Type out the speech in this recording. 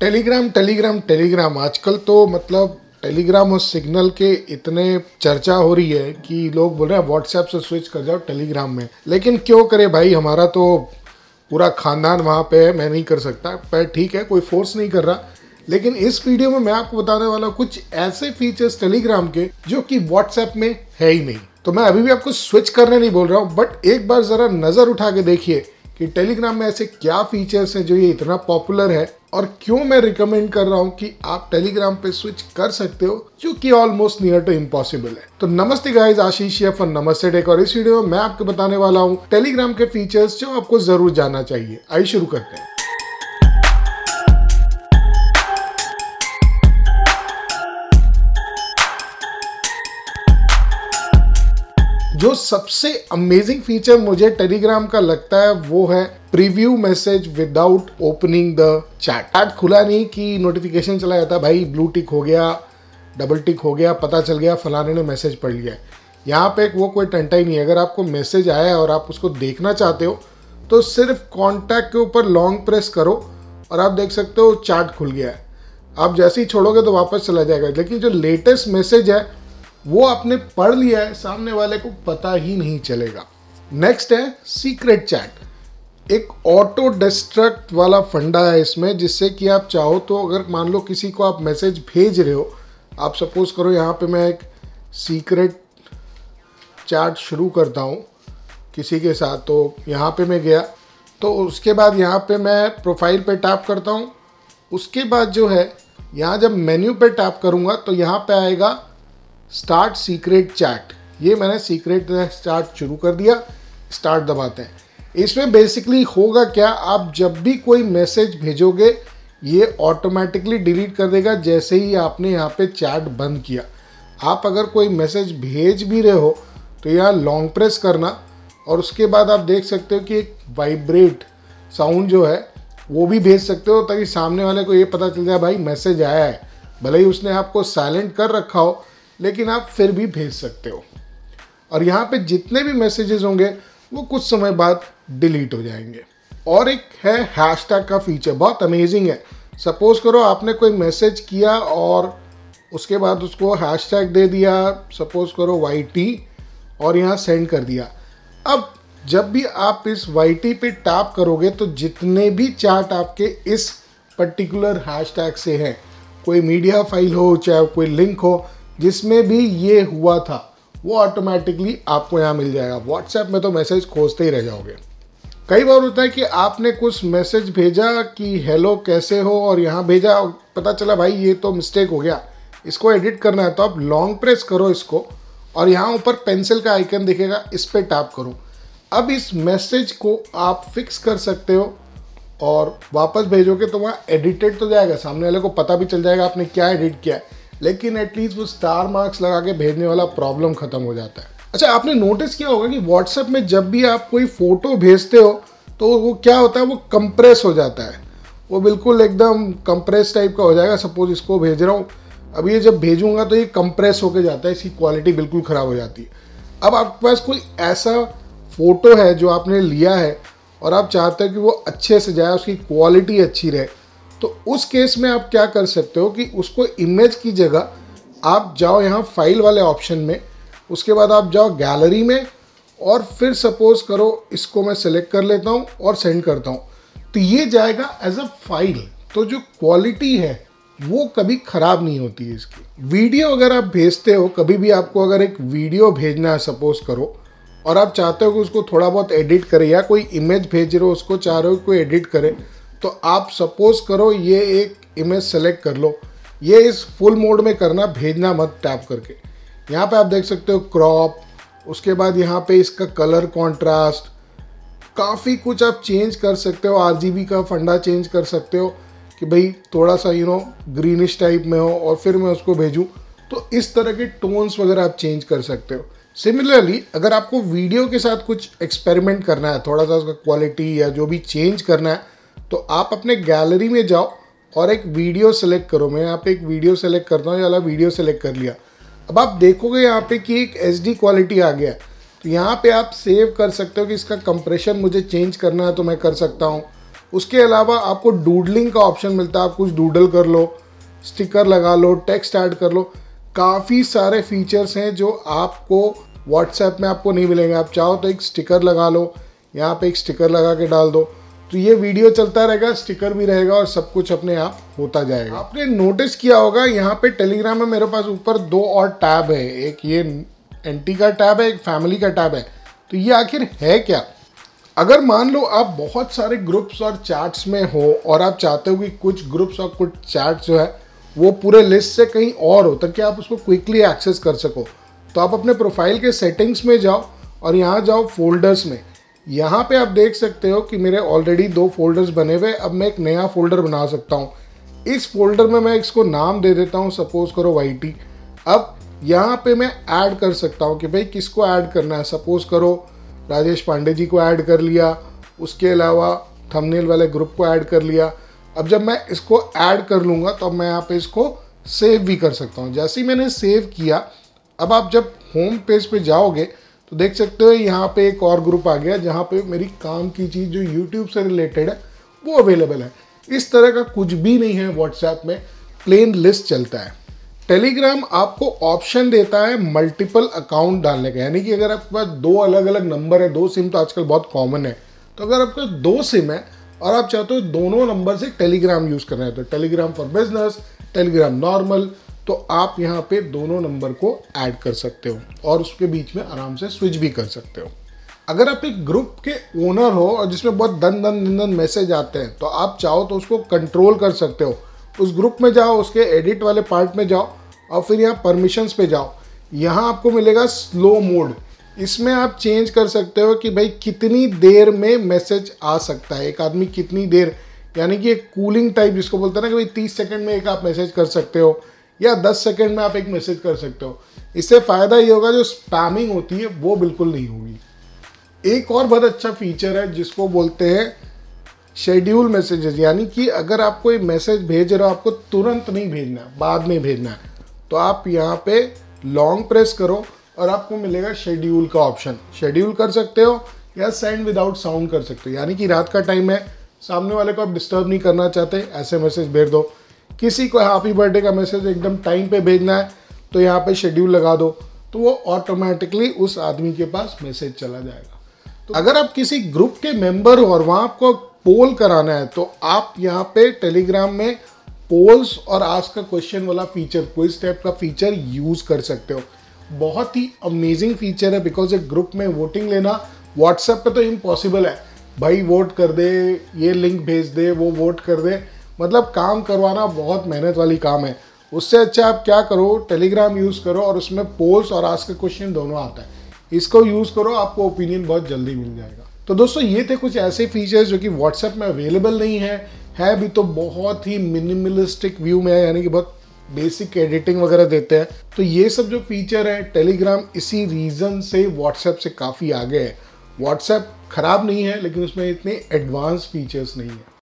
Telegram Telegram Telegram आजकल तो मतलब टेलीग्राम और सिग्नल के इतने चर्चा हो रही है कि लोग बोल रहे हैं व्हाट्सएप से स्विच कर जाओ टेलीग्राम में लेकिन क्यों करे भाई हमारा तो पूरा खानदान वहाँ पे है मैं नहीं कर सकता पर ठीक है कोई फोर्स नहीं कर रहा लेकिन इस वीडियो में मैं आपको बताने वाला हूँ कुछ ऐसे फीचर्स टेलीग्राम के जो कि व्हाट्सएप में है ही नहीं तो मैं अभी भी आपको स्विच करने नहीं बोल रहा हूँ बट एक बार ज़रा नज़र उठा के देखिए कि टेलीग्राम में ऐसे क्या फीचर्स हैं जो ये इतना पॉपुलर है और क्यों मैं रिकमेंड कर रहा हूँ कि आप टेलीग्राम पे स्विच कर सकते हो जो कि ऑलमोस्ट नियर टू इम्पॉसिबल है तो नमस्ते गाइस आशीष या फॉर नमस्ते टेक और इस वीडियो में मैं आपको बताने वाला हूँ टेलीग्राम के फीचर्स जो आपको जरूर जानना चाहिए आइए शुरू करते हैं जो सबसे अमेजिंग फीचर मुझे टेलीग्राम का लगता है वो है preview message without opening the chat chat खुला नहीं कि नोटिफिकेशन चला जाता भाई ब्लू टिक हो गया डबल टिक हो गया पता चल गया फलाने ने मैसेज पढ़ लिया है यहाँ पे वो कोई टंटा ही नहीं है अगर आपको मैसेज आया है और आप उसको देखना चाहते हो तो सिर्फ कॉन्टैक्ट के ऊपर लॉन्ग प्रेस करो और आप देख सकते हो चार्ट खुल गया है आप जैसे ही छोड़ोगे तो वापस चला जाएगा लेकिन जो लेटेस्ट मैसेज है वो आपने पढ़ लिया है सामने वाले को पता ही नहीं चलेगा नेक्स्ट है सीक्रेट चैट एक ऑटो डिस्ट्रक्ट वाला फंडा है इसमें जिससे कि आप चाहो तो अगर मान लो किसी को आप मैसेज भेज रहे हो आप सपोज करो यहाँ पे मैं एक सीक्रेट चैट शुरू करता हूँ किसी के साथ तो यहाँ पे मैं गया तो उसके बाद यहाँ पे मैं प्रोफाइल पे टैप करता हूँ उसके बाद जो है यहाँ जब मेन्यू पे टैप करूँगा तो यहाँ पे आएगा स्टार्ट सीक्रेट चैट ये मैंने सीक्रेट स्टार्ट शुरू कर दिया स्टार्ट दबाते हैं इसमें बेसिकली होगा क्या आप जब भी कोई मैसेज भेजोगे ये ऑटोमेटिकली डिलीट कर देगा जैसे ही आपने यहाँ पे चैट बंद किया आप अगर कोई मैसेज भेज भी रहे हो तो यहाँ लॉन्ग प्रेस करना और उसके बाद आप देख सकते हो कि एक वाइब्रेट साउंड जो है वो भी भेज सकते हो ताकि सामने वाले को ये पता चल जाए भाई मैसेज आया है भले ही उसने आपको साइलेंट कर रखा हो लेकिन आप फिर भी भेज सकते हो और यहाँ पे जितने भी मैसेजेस होंगे वो कुछ समय बाद डिलीट हो जाएंगे और एक है हैश का फीचर बहुत अमेजिंग है सपोज़ करो आपने कोई मैसेज किया और उसके बाद उसको हैश दे दिया सपोज़ करो वाई टी और यहाँ सेंड कर दिया अब जब भी आप इस वाई टी पे टैप करोगे तो जितने भी चार्ट आपके इस पर्टिकुलर हैशटैग से हैं कोई मीडिया फाइल हो चाहे कोई लिंक हो जिसमें भी ये हुआ था वो ऑटोमेटिकली आपको यहाँ मिल जाएगा व्हाट्सएप में तो मैसेज खोजते ही रह जाओगे कई बार होता है कि आपने कुछ मैसेज भेजा कि हेलो कैसे हो और यहाँ भेजा पता चला भाई ये तो मिस्टेक हो गया इसको एडिट करना है तो आप लॉन्ग प्रेस करो इसको और यहाँ ऊपर पेंसिल का आइकन दिखेगा इस पर टैप करो अब इस मैसेज को आप फिक्स कर सकते हो और वापस भेजोगे तो वहाँ एडिटेड तो जाएगा सामने वाले को पता भी चल जाएगा आपने क्या एडिट किया है लेकिन एटलीस्ट वो स्टार मार्क्स लगा के भेजने वाला प्रॉब्लम ख़त्म हो जाता है अच्छा आपने नोटिस किया होगा कि व्हाट्सएप में जब भी आप कोई फ़ोटो भेजते हो तो वो क्या होता है वो कंप्रेस हो जाता है वो बिल्कुल एकदम कंप्रेस टाइप का हो जाएगा सपोज इसको भेज रहा हूँ अब ये जब भेजूंगा तो ये कंप्रेस होके जाता है इसकी क्वालिटी बिल्कुल ख़राब हो जाती है अब आपके पास कोई ऐसा फ़ोटो है जो आपने लिया है और आप चाहते हो कि वो अच्छे से जाए उसकी क्वालिटी अच्छी रहे तो उस केस में आप क्या कर सकते हो कि उसको इमेज की जगह आप जाओ यहाँ फाइल वाले ऑप्शन में उसके बाद आप जाओ गैलरी में और फिर सपोज करो इसको मैं सेलेक्ट कर लेता हूँ और सेंड करता हूँ तो ये जाएगा एज अ फाइल तो जो क्वालिटी है वो कभी ख़राब नहीं होती है इसकी वीडियो अगर आप भेजते हो कभी भी आपको अगर एक वीडियो भेजना है सपोज करो और आप चाहते हो कि उसको थोड़ा बहुत एडिट करे या कोई इमेज भेज रहे हो उसको चाह रहे हो कोई एडिट करे तो आप सपोज करो ये एक इमेज सेलेक्ट कर लो ये इस फुल मोड में करना भेजना मत टैप करके यहाँ पे आप देख सकते हो क्रॉप उसके बाद यहाँ पे इसका कलर कॉन्ट्रास्ट काफ़ी कुछ आप चेंज कर सकते हो आर का फंडा चेंज कर सकते हो कि भाई थोड़ा सा यू नो ग्रीनिश टाइप में हो और फिर मैं उसको भेजूँ तो इस तरह के टोन्स वगैरह आप चेंज कर सकते हो सिमिलरली अगर आपको वीडियो के साथ कुछ एक्सपेरिमेंट करना है थोड़ा सा उसका क्वालिटी या जो भी चेंज करना है तो आप अपने गैलरी में जाओ और एक वीडियो सेलेक्ट करो मैं यहाँ पे एक वीडियो सेलेक्ट करता हूँ अला वीडियो सेलेक्ट कर लिया अब आप देखोगे यहाँ पे कि एक एच क्वालिटी आ गया है तो यहाँ पे आप सेव कर सकते हो कि इसका कंप्रेशन मुझे चेंज करना है तो मैं कर सकता हूँ उसके अलावा आपको डूडलिंग का ऑप्शन मिलता है आप कुछ डूडल कर लो स्टिकर लगा लो टेक्स्ट ऐड कर लो काफ़ी सारे फीचर्स हैं जो आपको व्हाट्सएप में आपको नहीं मिलेंगे आप चाहो तो एक स्टिकर लगा लो यहाँ पे एक स्टिकर लगा के डाल दो तो ये वीडियो चलता रहेगा स्टिकर भी रहेगा और सब कुछ अपने आप होता जाएगा आपने नोटिस किया होगा यहाँ पे टेलीग्राम में मेरे पास ऊपर दो और टैब है एक ये एंटी का टैब है एक फैमिली का टैब है तो ये आखिर है क्या अगर मान लो आप बहुत सारे ग्रुप्स और चैट्स में हो और आप चाहते हो कि कुछ ग्रुप्स और कुछ चैट्स जो है वो पूरे लिस्ट से कहीं और हो ताकि आप उसको क्विकली एक्सेस कर सको तो आप अपने प्रोफाइल के सेटिंग्स में जाओ और यहाँ जाओ फोल्डर्स में यहाँ पे आप देख सकते हो कि मेरे ऑलरेडी दो फोल्डर्स बने हुए अब मैं एक नया फोल्डर बना सकता हूँ इस फोल्डर में मैं इसको नाम दे देता हूँ सपोज करो वाई अब यहाँ पे मैं ऐड कर सकता हूँ कि भाई किसको ऐड करना है सपोज करो राजेश पांडे जी को ऐड कर लिया उसके अलावा थंबनेल वाले ग्रुप को ऐड कर लिया अब जब मैं इसको ऐड कर लूँगा तो अब मैं यहाँ पे इसको सेव भी कर सकता हूँ जैसे ही मैंने सेव किया अब आप जब होम पेज पे जाओगे तो देख सकते हो यहाँ पे एक और ग्रुप आ गया जहाँ पे मेरी काम की चीज़ जो यूट्यूब से रिलेटेड है वो अवेलेबल है इस तरह का कुछ भी नहीं है व्हाट्सएप में प्लेन लिस्ट चलता है टेलीग्राम आपको ऑप्शन देता है मल्टीपल अकाउंट डालने का यानी कि अगर आपके पास दो अलग अलग नंबर है दो सिम तो आजकल बहुत कॉमन है तो अगर आपके पास दो सिम है और आप चाहते हो दोनों नंबर से टेलीग्राम यूज़ करना है तो Telegram for business Telegram normal तो आप यहाँ पे दोनों नंबर को ऐड कर सकते हो और उसके बीच में आराम से स्विच भी कर सकते हो अगर आप एक ग्रुप के ओनर हो और जिसमें बहुत दन दन दन दन मैसेज आते हैं तो आप चाहो तो उसको कंट्रोल कर सकते हो उस ग्रुप में जाओ उसके एडिट वाले पार्ट में जाओ और फिर यहाँ परमिशंस पे जाओ यहाँ आपको मिलेगा स्लो मोड इसमें आप चेंज कर सकते हो कि भाई कितनी देर में मैसेज आ सकता है एक आदमी कितनी देर यानी कि एक कूलिंग टाइप जिसको बोलते हैं ना कि भाई तीस सेकेंड में एक आप मैसेज कर सकते हो या दस सेकेंड में आप एक मैसेज कर सकते हो इससे फ़ायदा ये होगा जो स्पैमिंग होती है वो बिल्कुल नहीं होगी एक और बहुत अच्छा फीचर है जिसको बोलते हैं शेड्यूल मैसेजेस यानी कि अगर आप कोई मैसेज भेज रहे हो आपको तुरंत नहीं भेजना बाद में भेजना है तो आप यहाँ पे लॉन्ग प्रेस करो और आपको मिलेगा शेड्यूल का ऑप्शन शेड्यूल कर सकते हो या सेंड विदाउट साउंड कर सकते हो यानी कि रात का टाइम है सामने वाले को आप डिस्टर्ब नहीं करना चाहते ऐसे मैसेज भेज दो किसी को हैप्पी बर्थडे का मैसेज एकदम टाइम पे भेजना है तो यहाँ पे शेड्यूल लगा दो तो वो ऑटोमेटिकली उस आदमी के पास मैसेज चला जाएगा तो अगर आप किसी ग्रुप के मेंबर हो और वहाँ आपको पोल कराना है तो आप यहाँ पे टेलीग्राम में पोल्स और आज का क्वेश्चन वाला फीचर कोई स्टेप का फीचर यूज़ कर सकते हो बहुत ही अमेजिंग फीचर है बिकॉज एक ग्रुप में वोटिंग लेना व्हाट्सएप पे तो इम्पॉसिबल है भाई वोट कर दे ये लिंक भेज दे वो वोट कर दे मतलब काम करवाना बहुत मेहनत वाली काम है उससे अच्छा आप क्या करो टेलीग्राम यूज़ करो और उसमें पोल्स और आज के क्वेश्चन दोनों आता है इसको यूज़ करो आपको ओपिनियन बहुत जल्दी मिल जाएगा तो दोस्तों ये थे कुछ ऐसे फीचर्स जो कि व्हाट्सएप में अवेलेबल नहीं है है भी तो बहुत ही मिनिमलिस्टिक व्यू में है यानी कि बहुत बेसिक एडिटिंग वगैरह देते हैं तो ये सब जो फीचर है टेलीग्राम इसी रीज़न से व्हाट्सएप से काफ़ी आगे है व्हाट्सएप ख़राब नहीं है लेकिन उसमें इतने एडवांस फीचर्स नहीं है